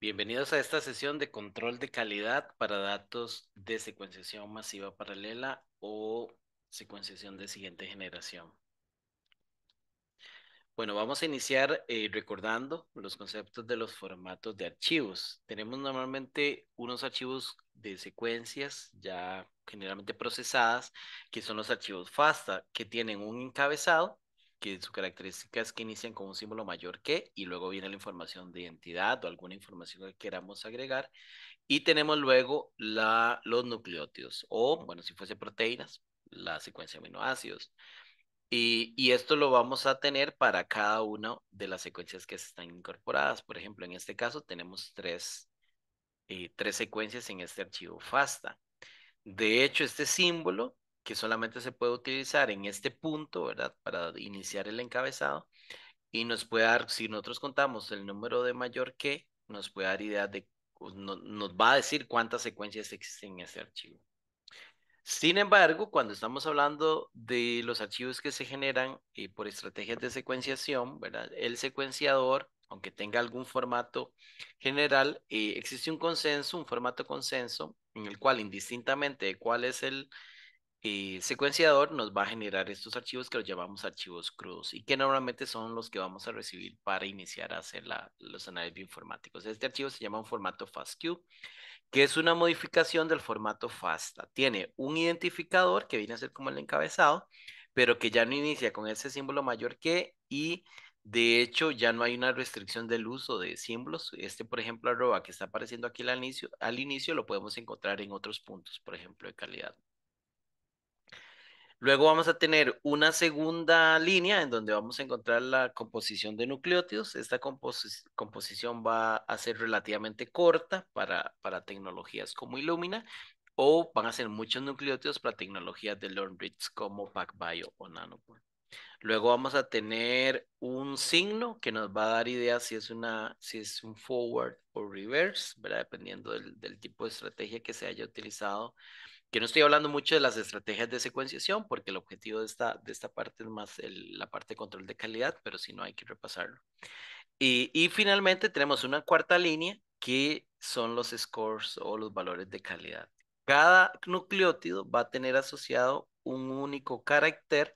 Bienvenidos a esta sesión de control de calidad para datos de secuenciación masiva paralela o secuenciación de siguiente generación. Bueno, vamos a iniciar eh, recordando los conceptos de los formatos de archivos. Tenemos normalmente unos archivos de secuencias ya generalmente procesadas, que son los archivos FASTA, que tienen un encabezado que su característica es que inician con un símbolo mayor que y luego viene la información de identidad o alguna información que queramos agregar. Y tenemos luego la, los nucleótidos o, bueno, si fuese proteínas, la secuencia de aminoácidos. Y, esto lo vamos a tener para cada una de las secuencias que están incorporadas. Por ejemplo, en este caso tenemos tres, eh, tres secuencias en este archivo FASTA. De hecho, este símbolo que solamente se puede utilizar en este punto, ¿verdad? Para iniciar el encabezado y nos puede dar, si nosotros contamos el número de mayor que, nos puede dar idea de, nos va a decir cuántas secuencias existen en ese archivo. Sin embargo, cuando estamos hablando de los archivos que se generan y eh, por estrategias de secuenciación, ¿verdad? El secuenciador, aunque tenga algún formato general, eh, existe un consenso, un formato consenso, en el cual indistintamente cuál es el, el eh, secuenciador nos va a generar estos archivos que los llamamos archivos crudos y que normalmente son los que vamos a recibir para iniciar a hacer los análisis informáticos. Este archivo se llama un formato FASTQ, que es una modificación del formato FASTA. Tiene un identificador que viene a ser como el encabezado, pero que ya no inicia con ese símbolo mayor que y de hecho ya no hay una restricción del uso de símbolos. Este, por ejemplo, arroba que está apareciendo aquí al inicio, al inicio lo podemos encontrar en otros puntos, por ejemplo, de calidad Luego vamos a tener una segunda línea en donde vamos a encontrar la composición de nucleótidos. Esta composición va a ser relativamente corta para, para tecnologías como Illumina o van a ser muchos nucleótidos para tecnologías de bridge como PacBio o Nanopore. Luego vamos a tener un signo que nos va a dar idea si es, una, si es un forward o reverse, ¿verdad? dependiendo del tipo de estrategia que se haya utilizado que no estoy hablando mucho de las estrategias de secuenciación, porque el objetivo de esta, de esta parte es más la parte de control de calidad, pero si no hay que repasarlo. Y, y finalmente tenemos una cuarta línea que son los scores o los valores de calidad. Cada nucleótido va a tener asociado un único carácter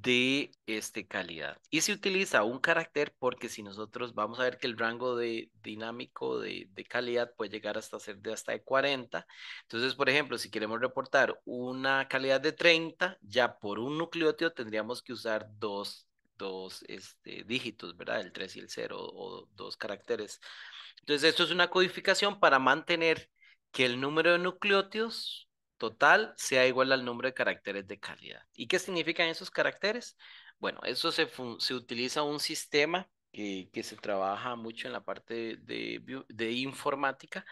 de este, calidad. Y se utiliza un carácter porque si nosotros vamos a ver que el rango de, dinámico de, calidad puede llegar hasta ser de hasta de 40. Entonces, por ejemplo, si queremos reportar una calidad de 30, ya por un nucleótido tendríamos que usar dos, dos este, dígitos, ¿verdad? El 3 y el 0 o, o dos caracteres. Entonces, esto es una codificación para mantener que el número de nucleótidos total sea igual al número de caracteres de calidad. ¿Y qué significan esos caracteres? Bueno, eso se, utiliza un sistema que, se trabaja mucho en la parte de, informática,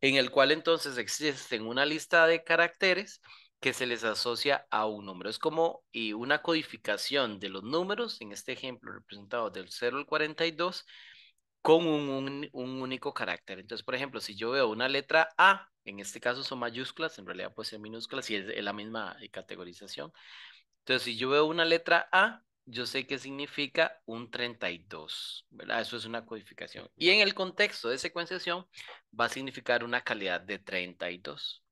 en el cual entonces existen una lista de caracteres que se les asocia a un número. Es como una codificación de los números, en este ejemplo representado del 0 al 42, con un, único carácter. Entonces, por ejemplo, si yo veo una letra A, en este caso son mayúsculas, en realidad puede ser minúsculas y es, la misma eh, categorización. Entonces, si yo veo una letra A, yo sé que significa un 32, ¿verdad? Eso es una codificación. Y en el contexto de secuenciación va a significar una calidad de 32.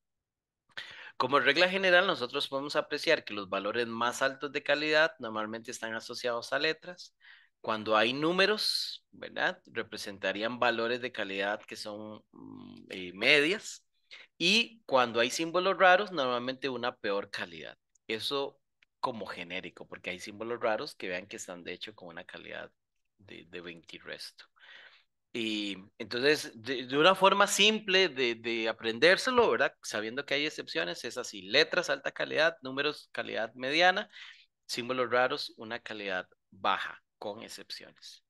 Como regla general, nosotros podemos apreciar que los valores más altos de calidad normalmente están asociados a letras, cuando hay números, ¿verdad? Representarían valores de calidad que son mm, eh, medias. Y cuando hay símbolos raros, normalmente una peor calidad. Eso como genérico, porque hay símbolos raros que vean que están de hecho con una calidad de, de 20 y resto. Y entonces, de, una forma simple de, de, aprendérselo, ¿verdad? Sabiendo que hay excepciones, es así. Letras, alta calidad, números, calidad mediana, símbolos raros, una calidad baja con excepciones.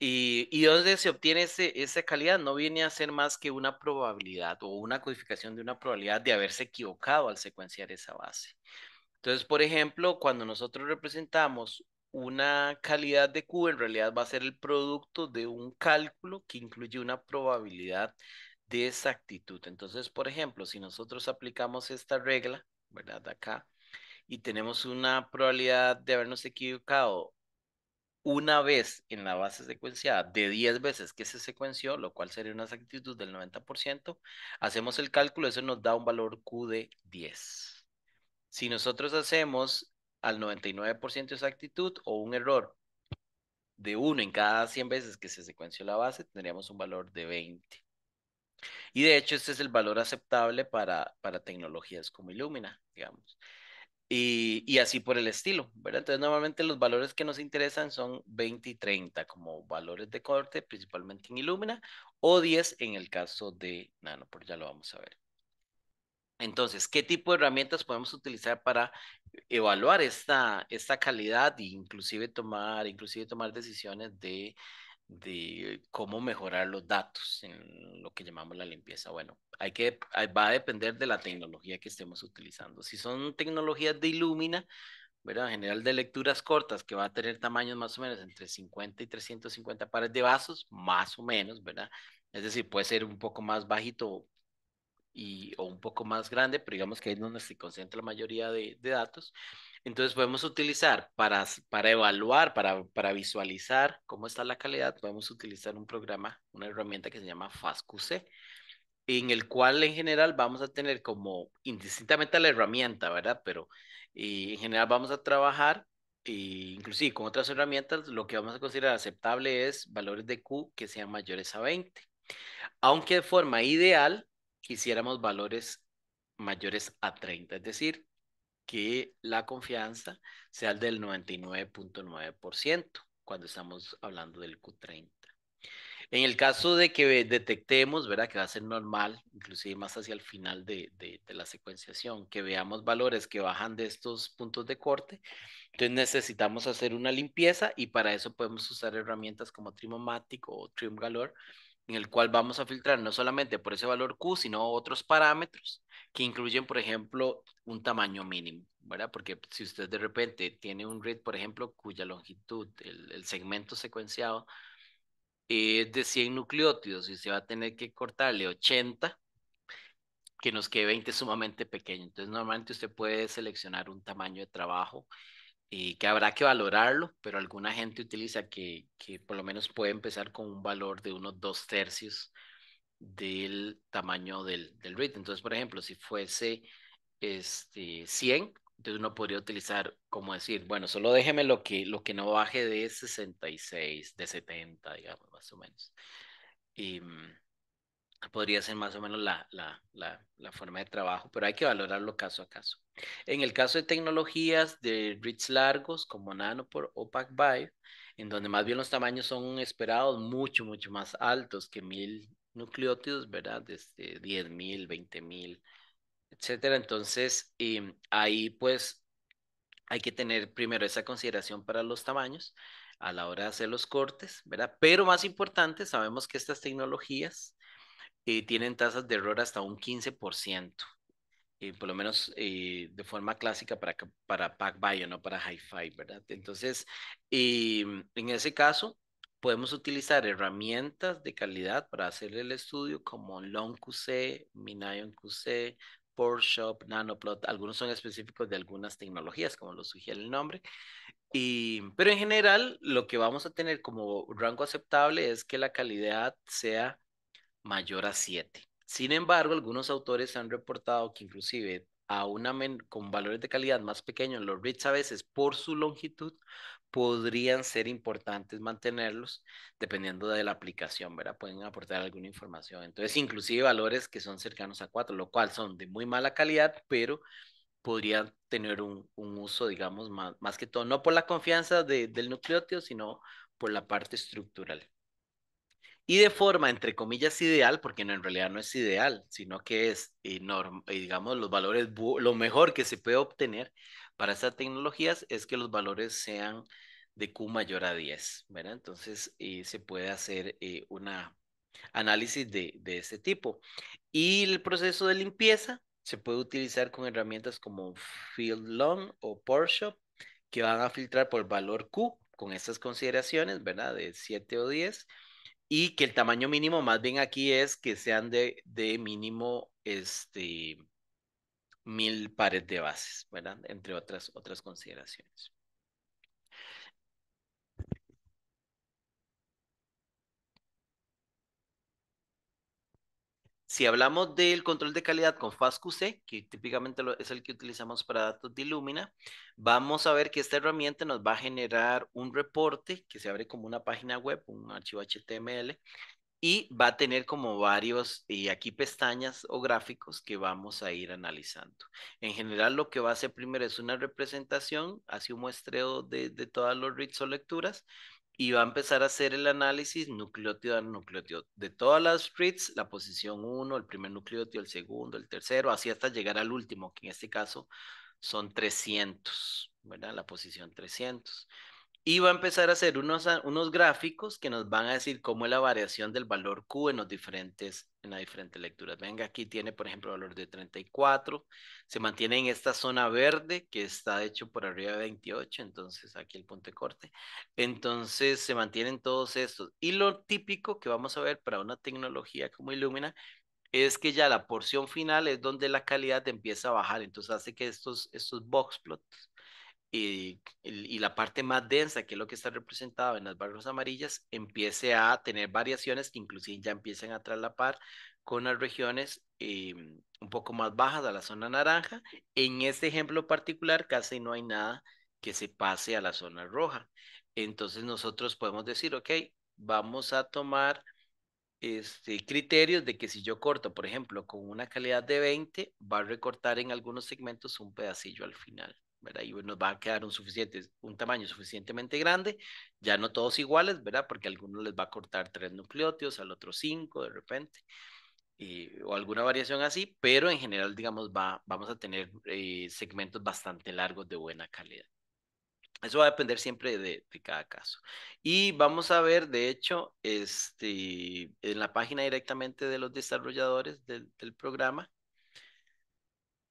¿Y, y dónde se obtiene ese, esa calidad? No viene a ser más que una probabilidad o una codificación de una probabilidad de haberse equivocado al secuenciar esa base. Entonces, por ejemplo, cuando nosotros representamos una calidad de Q, en realidad va a ser el producto de un cálculo que incluye una probabilidad de exactitud. Entonces, por ejemplo, si nosotros aplicamos esta regla, ¿verdad? De acá, y tenemos una probabilidad de habernos equivocado una vez en la base secuenciada de 10 veces que se secuenció, lo cual sería una exactitud del 90%, hacemos el cálculo, eso nos da un valor Q de 10. Si nosotros hacemos al 99% de exactitud o un error de 1 en cada 100 veces que se secuenció la base, tendríamos un valor de 20. Y de hecho, este es el valor aceptable para, para tecnologías como Illumina, digamos y, así por el estilo, ¿verdad? Entonces, normalmente los valores que nos interesan son 20 y 30 como valores de corte, principalmente en Illumina, o 10 en el caso de Nano, pero ya lo vamos a ver. Entonces, ¿qué tipo de herramientas podemos utilizar para evaluar esta, esta calidad e inclusive tomar, inclusive tomar decisiones de de cómo mejorar los datos en lo que llamamos la limpieza. Bueno, hay que, va a depender de la tecnología que estemos utilizando. Si son tecnologías de ilumina ¿verdad? En general de lecturas cortas, que va a tener tamaños más o menos entre 50 y 350 pares de vasos, más o menos, ¿verdad? Es decir, puede ser un poco más bajito y, o un poco más grande, pero digamos que ahí es donde se concentra la mayoría de, de datos. Entonces podemos utilizar para, para evaluar, para, para visualizar cómo está la calidad, podemos utilizar un programa, una herramienta que se llama FASQC, en el cual en general vamos a tener como, indistintamente a la herramienta, ¿verdad? Pero y en general vamos a trabajar, inclusive con otras herramientas, lo que vamos a considerar aceptable es valores de Q que sean mayores a 20. Aunque de forma ideal quisiéramos valores mayores a 30, es decir, que la confianza sea del 99.9% cuando estamos hablando del Q30. En el caso de que detectemos, ¿verdad? Que va a ser normal, inclusive más hacia el final de, de, de la secuenciación, que veamos valores que bajan de estos puntos de corte, entonces necesitamos hacer una limpieza y para eso podemos usar herramientas como Trimomatic o Trim Galore, en el cual vamos a filtrar no solamente por ese valor Q, sino otros parámetros que incluyen, por ejemplo, un tamaño mínimo, ¿verdad? Porque si usted de repente tiene un read, por ejemplo, cuya longitud, el, el segmento secuenciado, eh, es de 100 nucleótidos y se va a tener que cortarle 80, que nos quede 20 sumamente pequeño. Entonces, normalmente usted puede seleccionar un tamaño de trabajo y que habrá que valorarlo, pero alguna gente utiliza que, por lo menos puede empezar con un valor de unos dos tercios del tamaño del, del Entonces, por ejemplo, si fuese este, 100, entonces uno podría utilizar como decir, bueno, solo déjeme lo que, lo que no baje de 66, de 70, digamos, más o menos. Y, mm, podría ser más o menos la, la, la, forma de trabajo, pero hay que valorarlo caso a caso. En el caso de tecnologías de reads largos como Nanopore o PacBio, en donde más bien los tamaños son esperados mucho, mucho más altos que mil nucleótidos, ¿verdad? Desde 10.000, 20.000, etcétera. Entonces, em, ahí pues hay que tener primero esa consideración para los tamaños a la hora de hacer los cortes, ¿verdad? Pero más importante, sabemos que estas tecnologías eh, tienen tasas de error hasta un 15%, eh, por lo menos eh, de forma clásica para, para PacBio, no para HiFi, ¿verdad? Entonces, mm, en ese caso, podemos utilizar herramientas de calidad para hacer el estudio como LongQC, MinionQC, PortShop, Nanoplot, algunos son específicos de algunas tecnologías, como lo sugiere el nombre. Y, pero en general, lo que vamos a tener como rango aceptable es que la calidad sea mayor a 7. Sin embargo, algunos autores han reportado que inclusive a una con valores de calidad más pequeños, los REITs a veces por su longitud podrían ser importantes mantenerlos dependiendo de la aplicación, ¿verdad? Pueden aportar alguna información. Entonces, inclusive valores que son cercanos a 4, lo cual son de muy mala calidad, pero podrían tener un, uso, digamos, más, más, que todo, no por la confianza del nucleótido, sino por la parte estructural y de forma, entre comillas, ideal, porque en realidad no es ideal, sino que es, y eh, eh, digamos, los valores, lo mejor que se puede obtener para estas tecnologías es que los valores sean de Q mayor a 10, ¿verdad? Entonces eh, se puede hacer eh, un análisis de, de este tipo. Y el proceso de limpieza se puede utilizar con herramientas como Field Long o porsche que van a filtrar por valor Q con estas consideraciones, ¿verdad? De 7 o 10 y que el tamaño mínimo más bien aquí es que sean de, de mínimo este, mil pares de bases, ¿verdad? Entre otras, otras consideraciones. Si hablamos del control de calidad con FASQC, que típicamente es el que utilizamos para datos de Illumina, vamos a ver que esta herramienta nos va a generar un reporte que se abre como una página web, un archivo HTML, y va a tener como varios, y aquí pestañas o gráficos que vamos a ir analizando. En general lo que va a hacer primero es una representación, así un muestreo de, todas todos los reads o lecturas, y va a empezar a hacer el análisis nucleótido a nucleótido. De todas las reads, la posición 1, el primer nucleótido, el segundo, el tercero, así hasta llegar al último, que en este caso son 300, ¿verdad? La posición 300 y va a empezar a hacer unos, unos gráficos que nos van a decir cómo es la variación del valor Q en, los diferentes, en las diferentes lecturas. Venga, aquí tiene, por ejemplo, valor de 34, se mantiene en esta zona verde que está hecho por arriba de 28, entonces aquí el punto de corte. Entonces se mantienen todos estos. Y lo típico que vamos a ver para una tecnología como Illumina es que ya la porción final es donde la calidad empieza a bajar, entonces hace que estos, estos box plots y, la parte más densa, que es lo que está representado en las barras amarillas, empiece a tener variaciones que inclusive ya empiezan a traslapar con las regiones eh, un poco más bajas a la zona naranja. En este ejemplo particular casi no hay nada que se pase a la zona roja. Entonces nosotros podemos decir, ok, vamos a tomar este, criterios de que si yo corto, por ejemplo, con una calidad de 20, va a recortar en algunos segmentos un pedacillo al final. Y nos va a quedar un, suficiente, un tamaño suficientemente grande, ya no todos iguales, ¿verdad? Porque a algunos les va a cortar tres nucleótidos, al otro cinco de repente, eh, o alguna variación así, pero en general, digamos, va, vamos a tener eh, segmentos bastante largos de buena calidad. Eso va a depender siempre de, de, cada caso. Y vamos a ver, de hecho, este, en la página directamente de los desarrolladores del, del programa,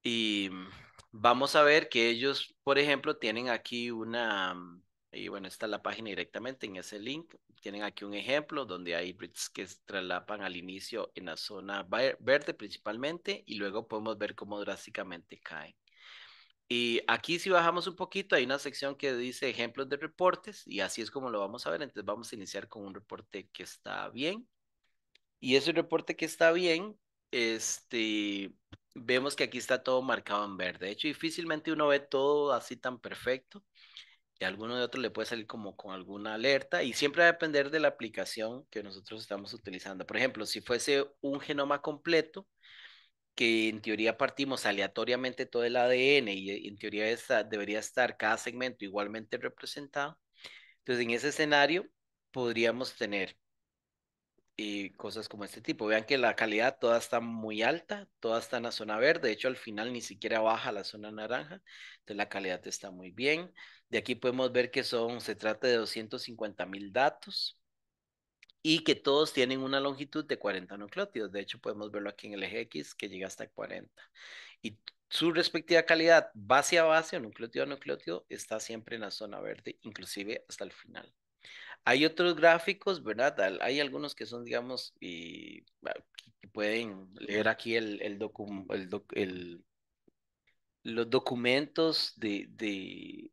y vamos a ver que ellos, por ejemplo, tienen aquí una, mm, y bueno, está la página directamente en ese link, tienen aquí un ejemplo donde hay bits que se traslapan al inicio en la zona verde principalmente y luego podemos ver cómo drásticamente caen. Y aquí si bajamos un poquito hay una sección que dice ejemplos de reportes y así es como lo vamos a ver. Entonces vamos a iniciar con un reporte que está bien. Y ese reporte que está bien, este, vemos que aquí está todo marcado en verde. De hecho, difícilmente uno ve todo así tan perfecto. Y a alguno de otros le puede salir como con alguna alerta y siempre va a depender de la aplicación que nosotros estamos utilizando. Por ejemplo, si fuese un genoma completo, que en teoría partimos aleatoriamente todo el ADN y eh, en teoría esta, debería estar cada segmento igualmente representado. Entonces, en ese escenario podríamos tener y cosas como este tipo. Vean que la calidad toda está muy alta, toda está en la zona verde, de hecho al final ni siquiera baja la zona naranja, entonces la calidad está muy bien. De aquí podemos ver que son, se trata de 250.000 mil datos y que todos tienen una longitud de 40 nucleótidos, de hecho podemos verlo aquí en el eje X que llega hasta 40. Y su respectiva calidad base a base o nucleótido a nucleótido está siempre en la zona verde, inclusive hasta el final. Hay otros gráficos, ¿verdad? Hay algunos que son, digamos, y, ah, que pueden leer aquí el, el, el, los documentos de, de,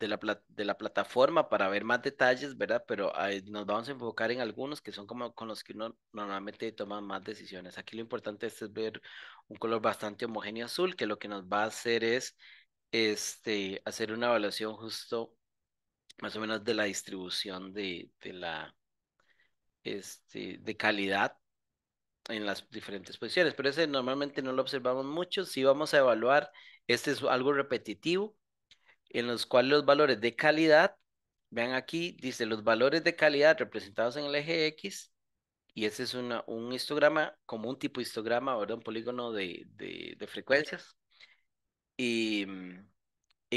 de, la, de, la, plataforma para ver más detalles, ¿verdad? Pero nos vamos a enfocar en algunos que son como con los que uno normalmente toma más decisiones. Aquí lo importante es ver un color bastante homogéneo azul, que lo que nos va a hacer es este, hacer una evaluación justo más o menos de la distribución de, de la este, de calidad en las diferentes posiciones, pero ese normalmente no lo observamos mucho. Si vamos a evaluar, este es algo repetitivo, en los cuales los valores de calidad, vean aquí, dice los valores de calidad representados en el eje X, y ese es una, un histograma, como un tipo de histograma, ¿verdad? Un polígono de, de, de frecuencias, y en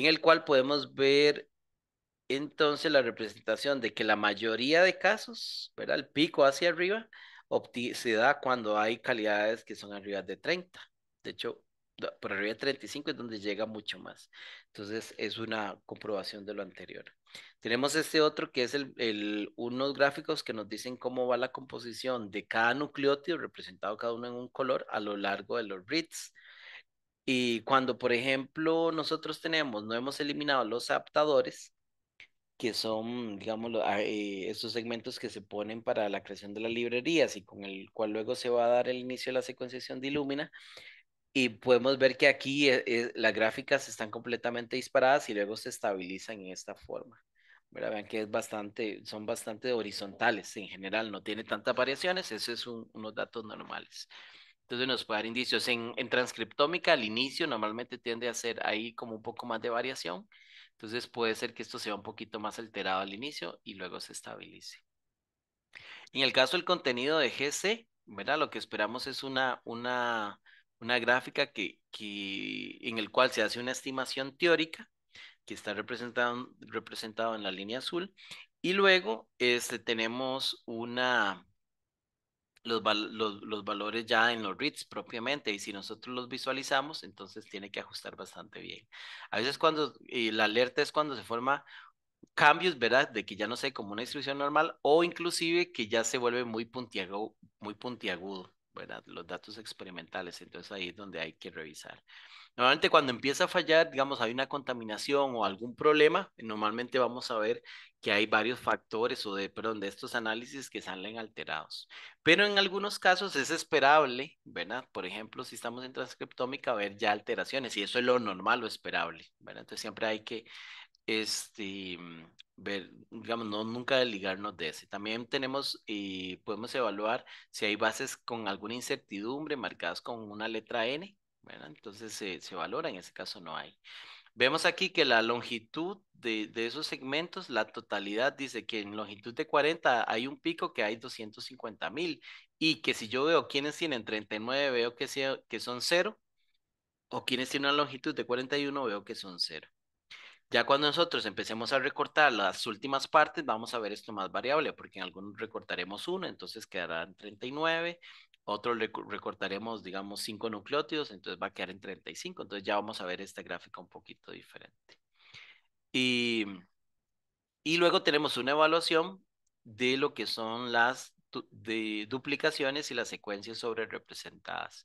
el cual podemos ver entonces la representación de que la mayoría de casos, ¿verdad? El pico hacia arriba se da cuando hay calidades que son arriba de 30. De hecho, por arriba de 35 es donde llega mucho más. Entonces, es una comprobación de lo anterior. Tenemos este otro que es el, el, unos gráficos que nos dicen cómo va la composición de cada nucleótido, representado cada uno en un color, a lo largo de los reads. Y cuando, por ejemplo, nosotros tenemos, no hemos eliminado los adaptadores, que son, digamos, ah, eh, estos segmentos que se ponen para la creación de las librerías y con el cual luego se va a dar el inicio de la secuenciación de Illumina. Y podemos ver que aquí eh, eh, las gráficas están completamente disparadas y luego se estabilizan en esta forma. Verán Vean que es bastante, son bastante horizontales en general, no tiene tantas variaciones, Eso es unos datos normales. Entonces nos puede dar indicios. En, en transcriptómica al inicio normalmente tiende a ser ahí como un poco más de variación entonces puede ser que esto sea un poquito más alterado al inicio y luego se estabilice. En el caso del contenido de GC, ¿verdad? Lo que esperamos es una, una, gráfica que, en el cual se hace una estimación teórica que está representado, representado en la línea azul y luego este, tenemos una, los, valores ya en los REITs propiamente y si nosotros los visualizamos, entonces tiene que ajustar bastante bien. A veces cuando, la alerta es cuando se forma cambios, ¿verdad? De que ya no sé, como una distribución normal o inclusive que ya se vuelve muy puntiagudo, muy puntiagudo, ¿verdad? Los datos experimentales, entonces ahí es donde hay que revisar. Normalmente cuando empieza a fallar, digamos, hay una contaminación o algún problema, normalmente vamos a ver que hay varios factores o de, perdón, de estos análisis que salen alterados. Pero en algunos casos es esperable, ¿verdad? Por ejemplo, si estamos en transcriptómica, ver ya alteraciones y eso es lo normal, o esperable, ¿verdad? Entonces siempre hay que este, ver, digamos, no, nunca desligarnos de ese. También tenemos y eh, podemos evaluar si hay bases con alguna incertidumbre marcadas con una letra N, entonces se, se valora, en ese caso no hay. Vemos aquí que la longitud de, de, esos segmentos, la totalidad dice que en longitud de 40 hay un pico que hay 250 mil y que si yo veo quienes tienen 39 veo que, que son cero o quienes tienen una longitud de 41 veo que son cero. Ya cuando nosotros empecemos a recortar las últimas partes, vamos a ver esto más variable, porque en algunos recortaremos uno, entonces quedarán 39, otro recortaremos, digamos, cinco nucleótidos, entonces va a quedar en 35. Entonces ya vamos a ver esta gráfica un poquito diferente. Y, y luego tenemos una evaluación de lo que son las de duplicaciones y las secuencias sobre representadas.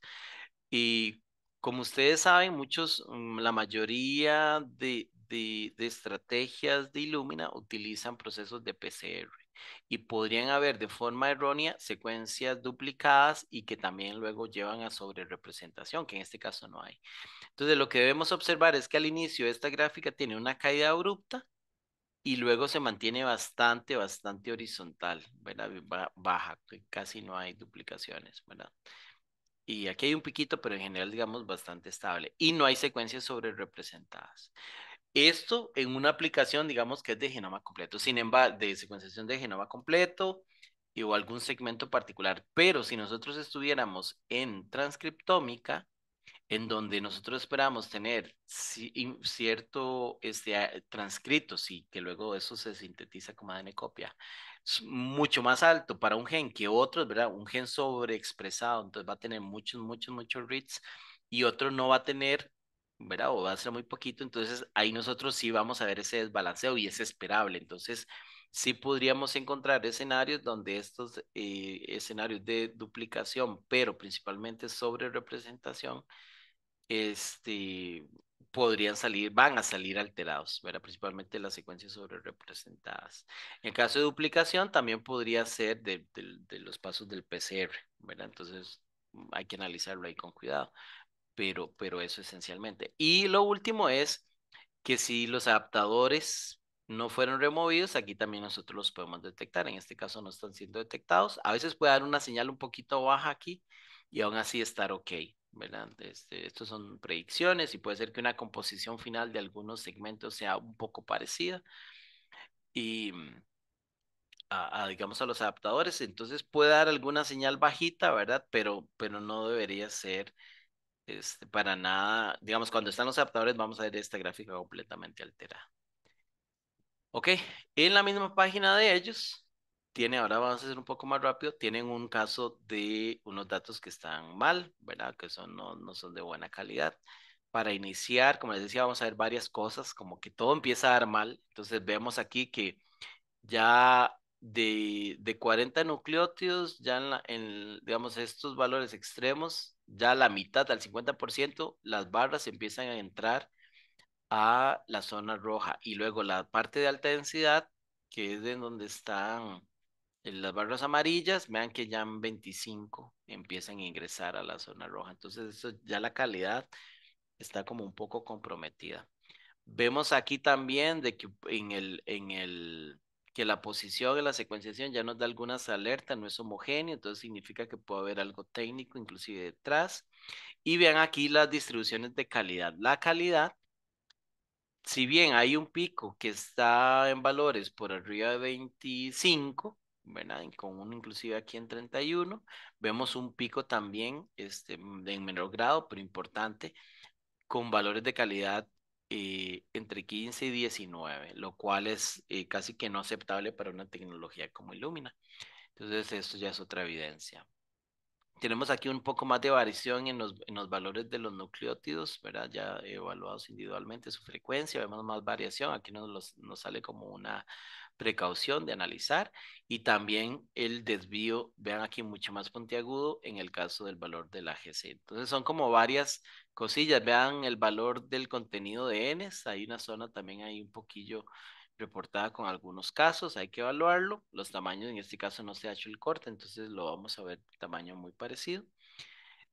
Y como ustedes saben, muchos, mm, la mayoría de, de, de, estrategias de Illumina utilizan procesos de PCR y podrían haber de forma errónea secuencias duplicadas y que también luego llevan a sobrerepresentación, que en este caso no hay. Entonces, lo que debemos observar es que al inicio esta gráfica tiene una caída abrupta y luego se mantiene bastante, bastante horizontal, ¿verdad? Baja, casi no hay duplicaciones, ¿verdad? Y aquí hay un piquito, pero en general, digamos, bastante estable. Y no hay secuencias sobre representadas. Esto en una aplicación, digamos, que es de genoma completo, sin embargo, de secuenciación de genoma completo o algún segmento particular. Pero si nosotros estuviéramos en transcriptómica, en donde nosotros esperamos tener cierto este, transcrito, y que luego eso se sintetiza como ADN copia, es mucho más alto para un gen que otro ¿verdad? Un gen sobreexpresado, entonces va a tener muchos, muchos, muchos reads y otro no va a tener ¿verdad? O va a ser muy poquito, entonces ahí nosotros sí vamos a ver ese desbalanceo y es esperable. Entonces, sí podríamos encontrar escenarios donde estos eh, escenarios de duplicación, pero principalmente sobre representación, este, podrían salir, van a salir alterados, ¿verdad? principalmente las secuencias sobre representadas. En caso de duplicación, también podría ser de, los pasos del PCR, ¿verdad? entonces hay que analizarlo ahí con cuidado pero, eso esencialmente. Y lo último es que si los adaptadores no fueron removidos, aquí también nosotros los podemos detectar. En este caso no están siendo detectados. A veces puede dar una señal un poquito baja aquí y aún así estar ok. ¿verdad? Este, estos son predicciones y puede ser que una composición final de algunos segmentos sea un poco parecida. Y mm, digamos, a los adaptadores, entonces puede dar alguna señal bajita, ¿verdad? Pero, pero no debería ser este, para nada, digamos, cuando están los adaptadores vamos a ver esta gráfica completamente alterada. Ok, en la misma página de ellos, tiene, ahora vamos a hacer un poco más rápido, tienen un caso de unos datos que están mal, ¿verdad? Que son, no, no son de buena calidad. Para iniciar, como les decía, vamos a ver varias cosas, como que todo empieza a dar mal. Entonces vemos aquí que ya de, de 40 nucleótidos, ya en, en digamos, estos valores extremos, ya la mitad, al 50%, las barras empiezan a entrar a la zona roja y luego la parte de alta densidad, que es de donde están las barras amarillas, vean que ya en 25 empiezan a ingresar a la zona roja. Entonces, eso ya la calidad está como un poco comprometida. Vemos aquí también de que en el, en el, que la posición de la secuenciación ya nos da algunas alertas, no es homogéneo, entonces significa que puede haber algo técnico inclusive detrás. Y vean aquí las distribuciones de calidad. La calidad, si bien hay un pico que está en valores por arriba de 25, ¿verdad? Con uno inclusive aquí en 31, vemos un pico también este, en menor grado, pero importante, con valores de calidad entre 15 y 19, lo cual es eh, casi que no aceptable para una tecnología como Illumina. Entonces, esto ya es otra evidencia. Tenemos aquí un poco más de variación en los, valores de los nucleótidos, ¿verdad? Ya evaluados individualmente su frecuencia, vemos más variación, aquí nos sale como una precaución de analizar y también el desvío, vean aquí mucho más puntiagudo en el caso del valor de la GC. Entonces son como varias cosillas. Vean el valor del contenido de n, Hay una zona también ahí un poquillo reportada con algunos casos. Hay que evaluarlo. Los tamaños, en este caso no se ha hecho el corte, entonces lo vamos a ver tamaño muy parecido.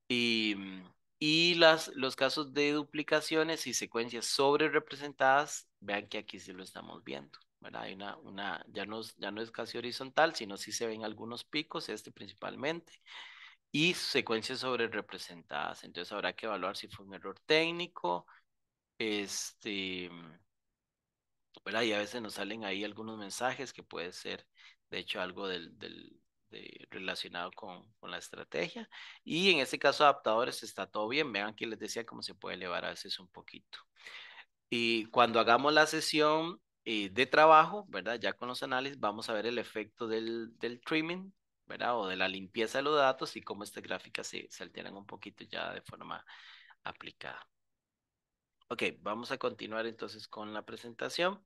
Y, mm, y las, los casos de duplicaciones y secuencias sobre representadas, vean que aquí sí lo estamos viendo. ¿verdad? Hay una, una, ya, no, ya no es casi horizontal, sino sí se ven algunos picos, este principalmente, y secuencias sobre representadas. Entonces habrá que evaluar si fue un error técnico, este, ¿verdad? Y a veces nos salen ahí algunos mensajes que puede ser, de hecho, algo del, del de, relacionado con, con, la estrategia. Y en este caso, adaptadores está todo bien. Vean que les decía cómo se puede elevar a veces un poquito. Y cuando hagamos la sesión eh, de trabajo, ¿verdad? Ya con los análisis, vamos a ver el efecto del, del trimming ¿verdad? O de la limpieza de los datos y cómo estas gráficas se, alteran un poquito ya de forma aplicada. Ok, vamos a continuar entonces con la presentación.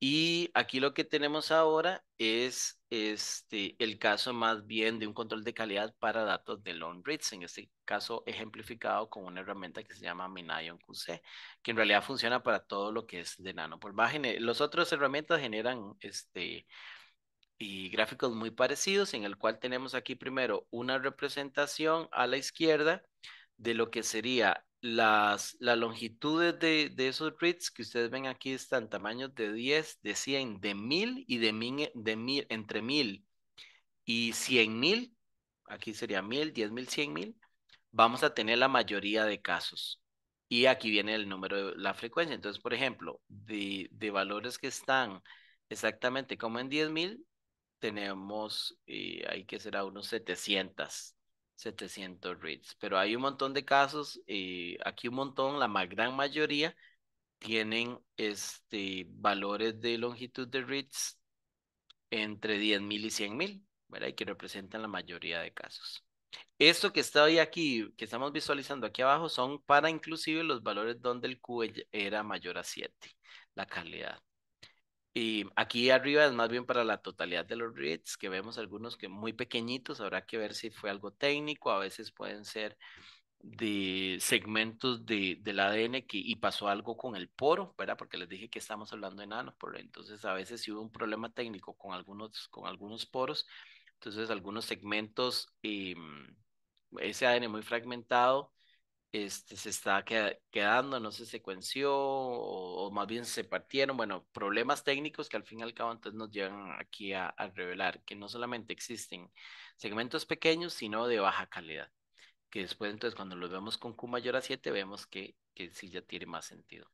Y aquí lo que tenemos ahora es este, el caso más bien de un control de calidad para datos de long reads, en este caso ejemplificado con una herramienta que se llama Minion QC, que en realidad funciona para todo lo que es de nano por eh, los otras herramientas generan este, y gráficos muy parecidos, en el cual tenemos aquí primero una representación a la izquierda de lo que sería las, las longitudes de, esos reads que ustedes ven aquí están tamaños de 10, de 100, de 1000 y de, de mil, entre 1000 y 100.000, aquí sería 1000, 10.000, 100.000, vamos a tener la mayoría de casos. Y aquí viene el número de la frecuencia. Entonces, por ejemplo, de, de valores que están exactamente como en 10.000, tenemos, eh, hay que ser a unos 700, 700 reads, pero hay un montón de casos, y eh, aquí un montón, la más gran mayoría tienen este, valores de longitud de reads entre 10.000 y 100.000, ¿verdad? que representan la mayoría de casos. Esto que está hoy aquí, que estamos visualizando aquí abajo, son para inclusive los valores donde el Q e era mayor a 7, la calidad. Y aquí arriba es más bien para la totalidad de los reads, que vemos algunos que muy pequeñitos, habrá que ver si fue algo técnico, a veces pueden ser de segmentos de, del ADN y pasó algo con el poro, ¿verdad? Porque les dije que estamos hablando de nanoporo, entonces a veces si hubo un problema técnico con algunos, con algunos poros, entonces algunos segmentos, em, ese ADN muy fragmentado, este, se está quedando, no se secuenció o, más bien se partieron. Bueno, problemas técnicos que al fin y al cabo entonces nos llevan aquí a, revelar que no solamente existen segmentos pequeños, sino de baja calidad. Que después entonces cuando los vemos con Q mayor a 7 vemos que, que sí ya tiene más sentido.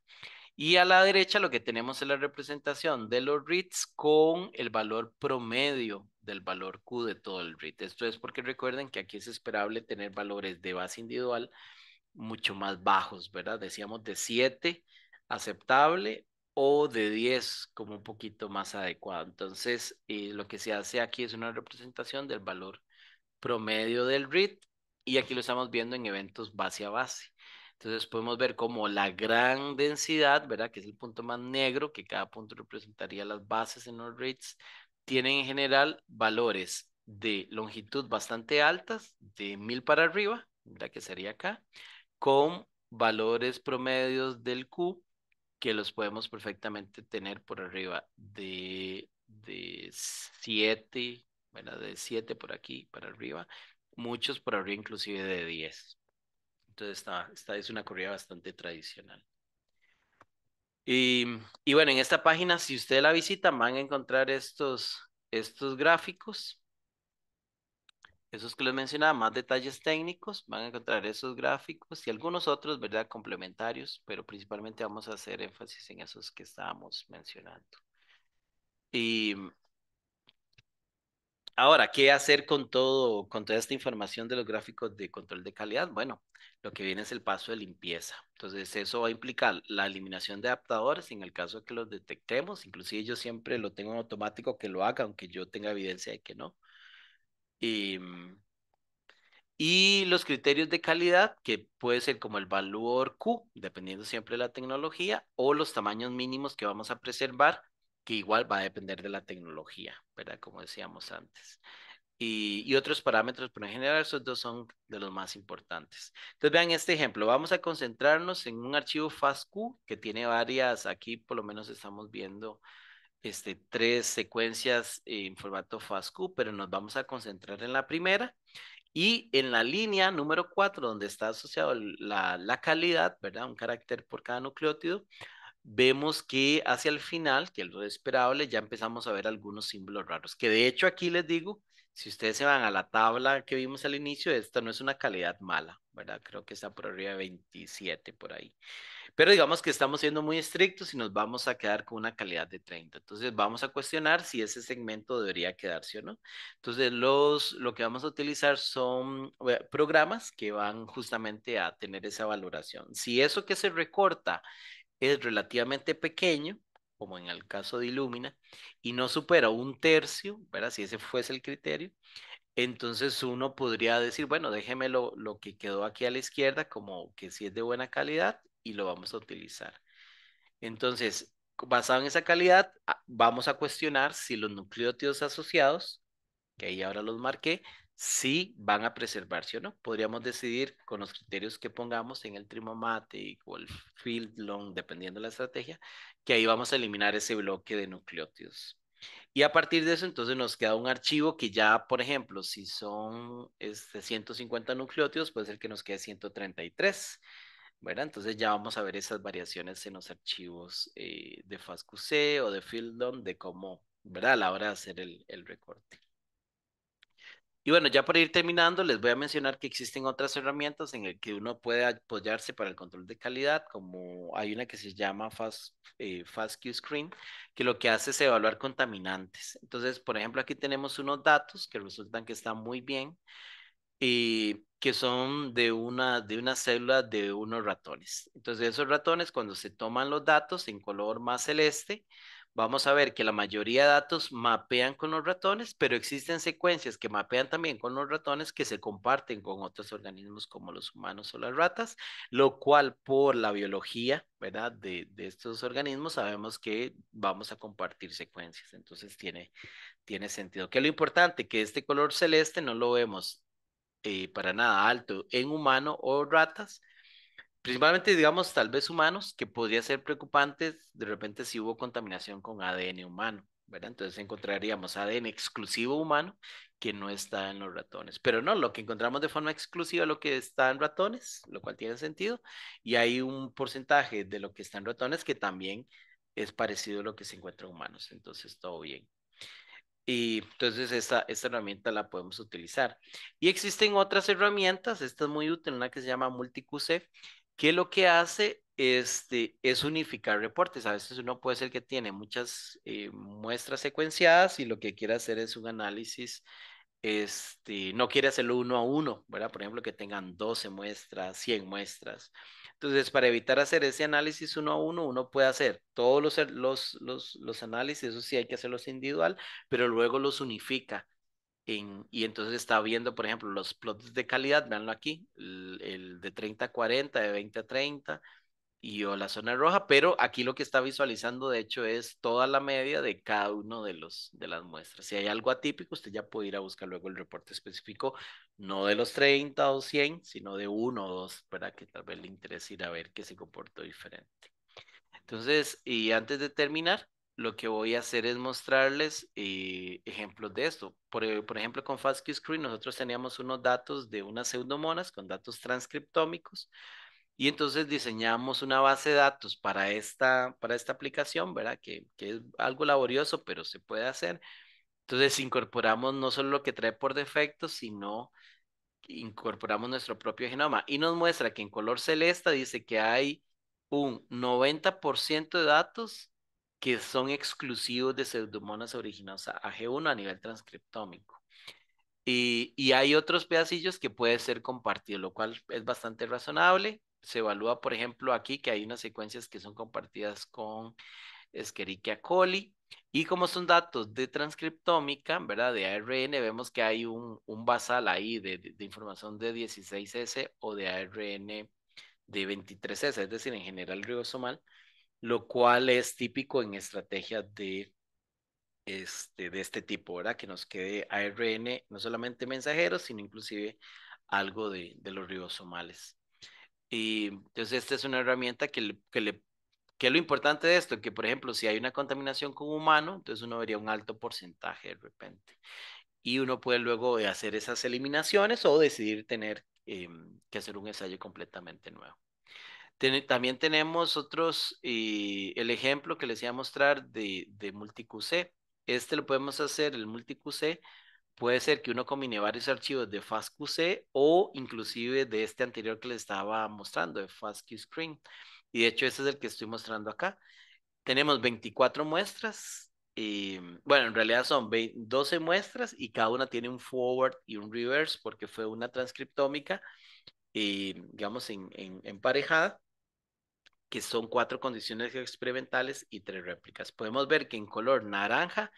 Y a la derecha lo que tenemos es la representación de los reads con el valor promedio del valor Q de todo el read. Esto es porque recuerden que aquí es esperable tener valores de base individual mucho más bajos, ¿verdad? Decíamos de 7 aceptable o de 10 como un poquito más adecuado. Entonces, eh, lo que se hace aquí es una representación del valor promedio del read y aquí lo estamos viendo en eventos base a base. Entonces podemos ver como la gran densidad, ¿verdad? Que es el punto más negro, que cada punto representaría las bases en los reads. tienen en general valores de longitud bastante altas, de 1000 para arriba, ¿verdad? Que sería acá, con valores promedios del Q que los podemos perfectamente tener por arriba de, 7, bueno, De 7 por aquí para arriba, muchos por arriba inclusive de 10. Entonces esta, es una corrida bastante tradicional. Y, bueno, en esta página, si usted la visita, van a encontrar estos, estos gráficos esos que les mencionaba, más detalles técnicos, van a encontrar esos gráficos y algunos otros, ¿verdad? Complementarios, pero principalmente vamos a hacer énfasis en esos que estábamos mencionando. Y mm, ahora, ¿qué hacer con todo, con toda esta información de los gráficos de control de calidad? Bueno, lo que viene es el paso de limpieza. Entonces, eso va a implicar la eliminación de adaptadores en el caso de que los detectemos. Inclusive yo siempre lo tengo en automático que lo haga, aunque yo tenga evidencia de que no y, mm, y los criterios de calidad, que puede ser como el valor Q, dependiendo siempre de la tecnología, o los tamaños mínimos que vamos a preservar, que igual va a depender de la tecnología, ¿verdad? Como decíamos antes. Y, otros parámetros, pero en general esos dos son de los más importantes. Entonces vean este ejemplo, vamos a concentrarnos en un archivo FASTQ que tiene varias, aquí por lo menos estamos viendo este, tres secuencias en formato FASQ pero nos vamos a concentrar en la primera. Y en la línea número 4, donde está asociado la, la, calidad, ¿verdad? Un carácter por cada nucleótido, vemos que hacia el final, que es lo esperable, ya empezamos a ver algunos símbolos raros. Que de hecho aquí les digo, si ustedes se van a la tabla que vimos al inicio, esta no es una calidad mala, ¿verdad? Creo que está por arriba de 27 por ahí. Pero digamos que estamos siendo muy estrictos y nos vamos a quedar con una calidad de 30. Entonces vamos a cuestionar si ese segmento debería quedarse o no. Entonces los, lo que vamos a utilizar son eh, programas que van justamente a tener esa valoración. Si eso que se recorta es relativamente pequeño, como en el caso de Illumina, y no supera un tercio, ¿verdad? Si ese fuese el criterio, entonces uno podría decir, bueno, déjeme lo, lo, que quedó aquí a la izquierda, como que si es de buena calidad, y lo vamos a utilizar. Entonces, basado en esa calidad, vamos a cuestionar si los nucleótidos asociados, que ahí ahora los marqué, si van a preservarse o no. Podríamos decidir con los criterios que pongamos en el Trimamate o el Field Long, dependiendo de la estrategia, que ahí vamos a eliminar ese bloque de nucleótidos. Y a partir de eso, entonces nos queda un archivo que ya, por ejemplo, si son este, 150 nucleótidos, puede ser que nos quede 133. ¿verdad? Entonces ya vamos a ver esas variaciones en los archivos eh, de FASQC o de Fieldon de cómo, ¿verdad? A la hora de hacer el, el recorte. Y bueno, ya para ir terminando, les voy a mencionar que existen otras herramientas en las que uno puede apoyarse para el control de calidad, como hay una que se llama Fast, eh, Screen, que lo que hace es evaluar contaminantes. Entonces, por ejemplo, aquí tenemos unos datos que resultan que están muy bien. Y que son de una, de una célula de unos ratones. Entonces, esos ratones, cuando se toman los datos en color más celeste, vamos a ver que la mayoría de datos mapean con los ratones, pero existen secuencias que mapean también con los ratones que se comparten con otros organismos como los humanos o las ratas, lo cual por la biología, ¿verdad? De, de estos organismos sabemos que vamos a compartir secuencias, entonces tiene, tiene sentido. Que lo importante, que este color celeste no lo vemos eh, para nada alto en humano o ratas, principalmente digamos tal vez humanos, que podría ser preocupante de repente si hubo contaminación con ADN humano, ¿verdad? Entonces encontraríamos ADN exclusivo humano que no está en los ratones, pero no, lo que encontramos de forma exclusiva lo que está en ratones, lo cual tiene sentido, y hay un porcentaje de lo que está en ratones que también es parecido a lo que se encuentra en humanos, entonces todo bien. Y entonces esta, herramienta la podemos utilizar. Y existen otras herramientas, esta es muy útil, una que se llama MultiQC, que lo que hace este, es unificar reportes. A veces uno puede ser que tiene muchas eh, muestras secuenciadas y lo que quiere hacer es un análisis este, no quiere hacerlo uno a uno, ¿verdad? Por ejemplo, que tengan 12 muestras, 100 muestras. Entonces, para evitar hacer ese análisis uno a uno, uno puede hacer todos los, los, los, análisis, eso sí hay que hacerlos individual, pero luego los unifica. En, y entonces está viendo, por ejemplo, los plots de calidad, veanlo aquí, el, de 30 a 40, de 20 a 30, y o la zona roja, pero aquí lo que está visualizando de hecho es toda la media de cada uno de los de las muestras. Si hay algo atípico, usted ya puede ir a buscar luego el reporte específico, no de los 30 o 100, sino de uno o dos, para que tal vez le interese ir a ver qué se comportó diferente. Entonces, y antes de terminar, lo que voy a hacer es mostrarles eh, ejemplos de esto. Por, eh, por ejemplo, con FastQ Screen nosotros teníamos unos datos de unas pseudomonas con datos transcriptómicos y entonces diseñamos una base de datos para esta, para esta aplicación, ¿verdad? Que, que es algo laborioso, pero se puede hacer. Entonces incorporamos no solo lo que trae por defecto, sino incorporamos nuestro propio genoma y nos muestra que en color celeste dice que hay un 90% de datos que son exclusivos de pseudomonas originosa AG1 a nivel transcriptómico. Y, y hay otros pedacillos que puede ser compartido, lo cual es bastante razonable se evalúa, por ejemplo, aquí que hay unas secuencias que son compartidas con Escherichia coli. Y como son datos de transcriptómica, ¿verdad? De ARN, vemos que hay un, basal ahí de, información de 16S o de ARN de 23S, es decir, en general ribosomal, lo cual es típico en estrategias de este, de este tipo, Que nos quede ARN no solamente mensajeros sino inclusive algo de, de los ribosomales. Y entonces esta es una herramienta que que le que es lo importante de esto? Que, por ejemplo, si hay una contaminación con humano, entonces uno vería un alto porcentaje de repente. Y uno puede luego hacer esas eliminaciones o decidir tener em, que hacer un ensayo completamente nuevo. también tenemos otros, eh, el ejemplo que les iba a mostrar de, de Este lo podemos hacer, el MultiQC, puede ser que uno combine varios archivos de FastQC o inclusive de este anterior que les estaba mostrando, de FastQ Screen. Y de hecho ese es el que estoy mostrando acá. Tenemos 24 muestras. Y, bueno, en realidad son 12 muestras y cada una tiene un forward y un reverse porque fue una transcriptómica, y, digamos, en, emparejada que son cuatro condiciones experimentales y tres réplicas. Podemos ver que en color naranja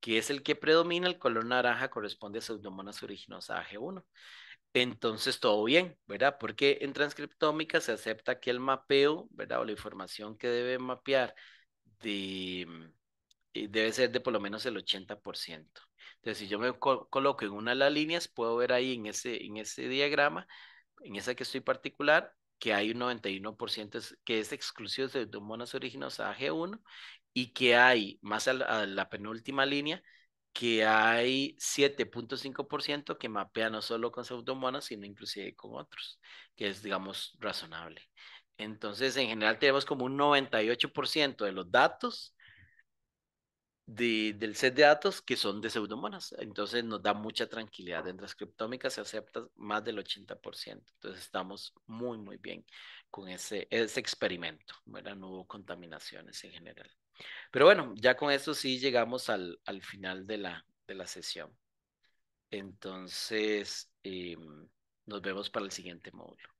que es el que predomina, el color naranja corresponde a Pseudomonas originosa AG1. Entonces, todo bien, ¿verdad? Porque en transcriptómica se acepta que el mapeo, ¿verdad? O la información que debe mapear de, mm, eh, debe ser de por lo menos el 80%. Entonces, si yo me coloco en una de las líneas, puedo ver ahí en ese, en ese diagrama, en esa que estoy particular, que hay un 91% que es exclusivo de Pseudomonas originosa AG1 y que hay, más a la, penúltima línea, que hay 7.5% que mapea no solo con pseudomonas, sino inclusive con otros, que es, digamos, razonable. Entonces, en general tenemos como un 98% de los datos de, del set de datos que son de pseudomonas. Entonces, nos da mucha tranquilidad. Dentro de se acepta más del 80%. Entonces, estamos muy, muy bien con ese, ese experimento. ¿verdad? No hubo contaminaciones en general. Pero bueno, ya con eso sí llegamos al, final de la, de la sesión. Entonces, em, nos vemos para el siguiente módulo.